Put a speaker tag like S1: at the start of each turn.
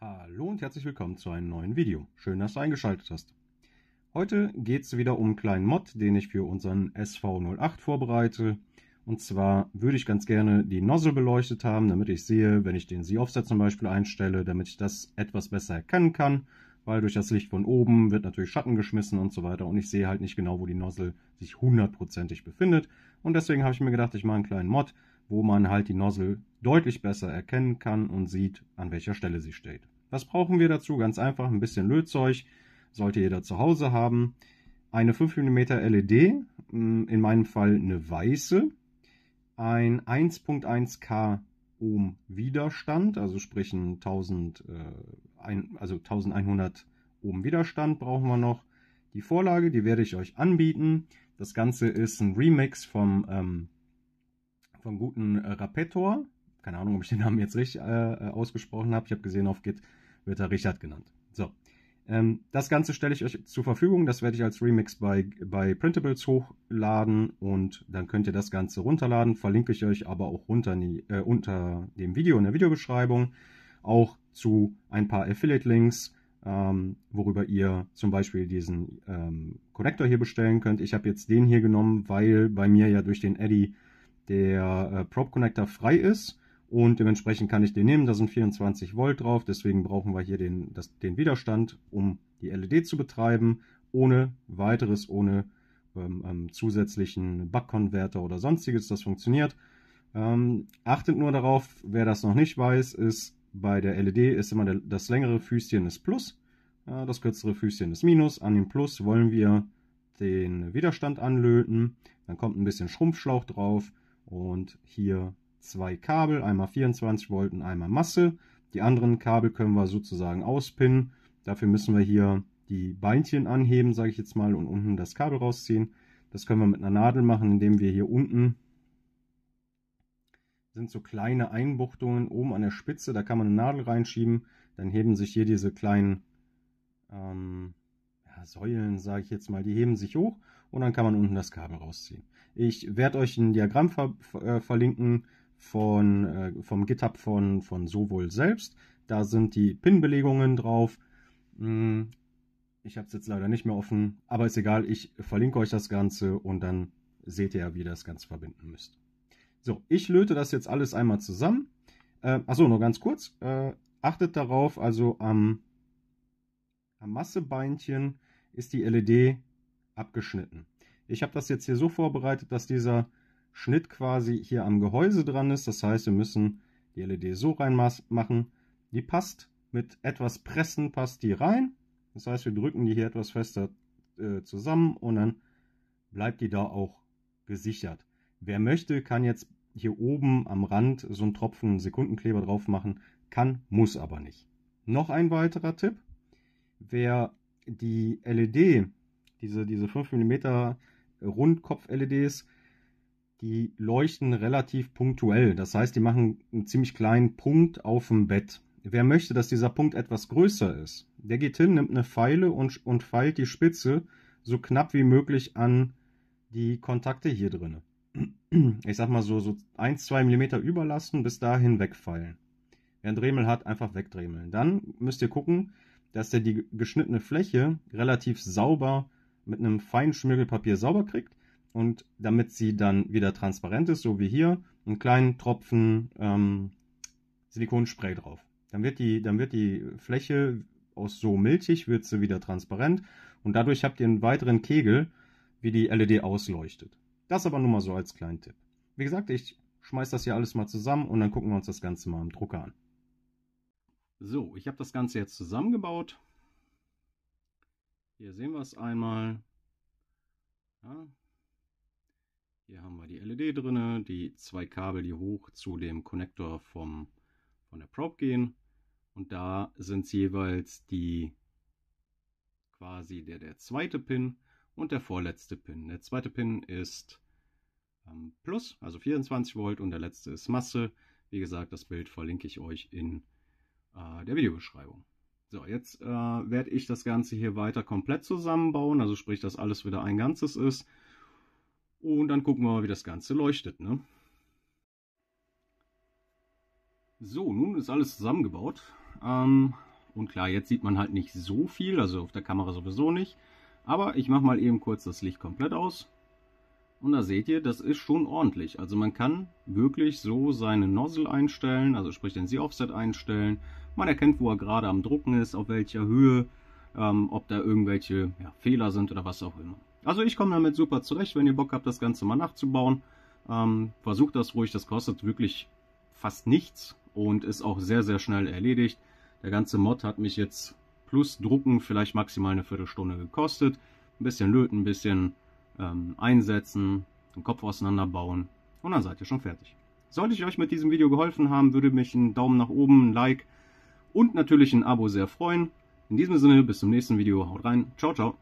S1: Hallo und herzlich willkommen zu einem neuen Video. Schön, dass du eingeschaltet hast. Heute geht es wieder um einen kleinen Mod, den ich für unseren SV08 vorbereite. Und zwar würde ich ganz gerne die Nozzle beleuchtet haben, damit ich sehe, wenn ich den Z-Offset zum Beispiel einstelle, damit ich das etwas besser erkennen kann, weil durch das Licht von oben wird natürlich Schatten geschmissen und so weiter und ich sehe halt nicht genau, wo die Nozzle sich hundertprozentig befindet. Und deswegen habe ich mir gedacht, ich mache einen kleinen Mod, wo man halt die Nozzle deutlich besser erkennen kann und sieht, an welcher Stelle sie steht. Was brauchen wir dazu? Ganz einfach ein bisschen Lötzeug, sollte jeder zu Hause haben. Eine 5 mm LED, in meinem Fall eine weiße, ein 1.1K Ohm Widerstand, also sprich ein 1000, äh, also 1100 Ohm Widerstand brauchen wir noch. Die Vorlage, die werde ich euch anbieten. Das Ganze ist ein Remix vom ähm, vom guten äh, Rapetor. Keine Ahnung, ob ich den Namen jetzt richtig äh, äh, ausgesprochen habe. Ich habe gesehen, auf Git wird er Richard genannt. So. Ähm, das Ganze stelle ich euch zur Verfügung. Das werde ich als Remix bei, bei Printables hochladen und dann könnt ihr das Ganze runterladen. Verlinke ich euch aber auch runter, äh, unter dem Video in der Videobeschreibung. Auch zu ein paar Affiliate-Links, ähm, worüber ihr zum Beispiel diesen ähm, Connector hier bestellen könnt. Ich habe jetzt den hier genommen, weil bei mir ja durch den Eddy der äh, Probe Connector frei ist und dementsprechend kann ich den nehmen. Da sind 24 Volt drauf, deswegen brauchen wir hier den, das, den Widerstand, um die LED zu betreiben, ohne weiteres, ohne ähm, ähm zusätzlichen Buck-Konverter oder sonstiges. Das funktioniert. Ähm, achtet nur darauf, wer das noch nicht weiß, ist bei der LED ist immer der, das längere Füßchen ist Plus, äh, das kürzere Füßchen ist Minus. An dem Plus wollen wir den Widerstand anlöten. Dann kommt ein bisschen Schrumpfschlauch drauf und hier zwei Kabel, einmal 24 Volt und einmal Masse. Die anderen Kabel können wir sozusagen auspinnen. Dafür müssen wir hier die Beinchen anheben, sage ich jetzt mal, und unten das Kabel rausziehen. Das können wir mit einer Nadel machen, indem wir hier unten sind so kleine Einbuchtungen oben an der Spitze, da kann man eine Nadel reinschieben, dann heben sich hier diese kleinen ähm, ja, Säulen, sage ich jetzt mal, die heben sich hoch und dann kann man unten das Kabel rausziehen. Ich werde euch ein Diagramm ver ver äh, verlinken von, äh, vom GitHub von, von Sowohl selbst. Da sind die Pin-Belegungen drauf. Hm, ich habe es jetzt leider nicht mehr offen, aber ist egal. Ich verlinke euch das Ganze und dann seht ihr ja, wie ihr das Ganze verbinden müsst. So, ich löte das jetzt alles einmal zusammen. Äh, achso, nur ganz kurz. Äh, achtet darauf, also am, am Massebeinchen ist die LED abgeschnitten. Ich habe das jetzt hier so vorbereitet, dass dieser Schnitt quasi hier am Gehäuse dran ist. Das heißt, wir müssen die LED so reinmachen. Die passt mit etwas Pressen, passt die rein. Das heißt, wir drücken die hier etwas fester äh, zusammen und dann bleibt die da auch gesichert. Wer möchte, kann jetzt hier oben am Rand so einen Tropfen Sekundenkleber drauf machen. Kann, muss aber nicht. Noch ein weiterer Tipp. Wer die LED, diese, diese 5 mm Rundkopf-LEDs, die leuchten relativ punktuell. Das heißt, die machen einen ziemlich kleinen Punkt auf dem Bett. Wer möchte, dass dieser Punkt etwas größer ist, der geht hin, nimmt eine Pfeile und, und feilt die Spitze so knapp wie möglich an die Kontakte hier drin. Ich sag mal so, so 1-2 mm überlassen, bis dahin wegfeilen. Wer einen Dremel hat, einfach wegdremeln. Dann müsst ihr gucken, dass ihr die geschnittene Fläche relativ sauber mit einem feinen Schmirgelpapier sauber kriegt und damit sie dann wieder transparent ist, so wie hier, einen kleinen Tropfen ähm, Silikonspray drauf. Dann wird, die, dann wird die Fläche aus so milchig, wird sie wieder transparent und dadurch habt ihr einen weiteren Kegel, wie die LED ausleuchtet. Das aber nur mal so als kleinen Tipp. Wie gesagt, ich schmeiß das hier alles mal zusammen und dann gucken wir uns das Ganze mal im Drucker an. So, ich habe das Ganze jetzt zusammengebaut hier sehen wir es einmal. Ja. Hier haben wir die LED drin, die zwei Kabel, die hoch zu dem Connector vom, von der Probe gehen. Und da sind es jeweils die quasi der, der zweite Pin und der vorletzte Pin. Der zweite Pin ist ähm, Plus, also 24 Volt und der letzte ist Masse. Wie gesagt, das Bild verlinke ich euch in äh, der Videobeschreibung. So, jetzt äh, werde ich das Ganze hier weiter komplett zusammenbauen, also sprich, dass alles wieder ein Ganzes ist. Und dann gucken wir mal, wie das Ganze leuchtet. Ne? So, nun ist alles zusammengebaut. Ähm, und klar, jetzt sieht man halt nicht so viel, also auf der Kamera sowieso nicht. Aber ich mache mal eben kurz das Licht komplett aus. Und da seht ihr, das ist schon ordentlich. Also man kann wirklich so seine Nozzle einstellen, also sprich den Z-Offset einstellen. Man erkennt, wo er gerade am Drucken ist, auf welcher Höhe, ähm, ob da irgendwelche ja, Fehler sind oder was auch immer. Also ich komme damit super zurecht, wenn ihr Bock habt, das Ganze mal nachzubauen. Ähm, versucht das ruhig, das kostet wirklich fast nichts und ist auch sehr, sehr schnell erledigt. Der ganze Mod hat mich jetzt plus Drucken vielleicht maximal eine Viertelstunde gekostet. Ein bisschen löten, ein bisschen ähm, einsetzen, den Kopf auseinanderbauen und dann seid ihr schon fertig. Sollte ich euch mit diesem Video geholfen haben, würde mich ein Daumen nach oben, ein Like und natürlich ein Abo sehr freuen. In diesem Sinne, bis zum nächsten Video, haut rein, ciao, ciao.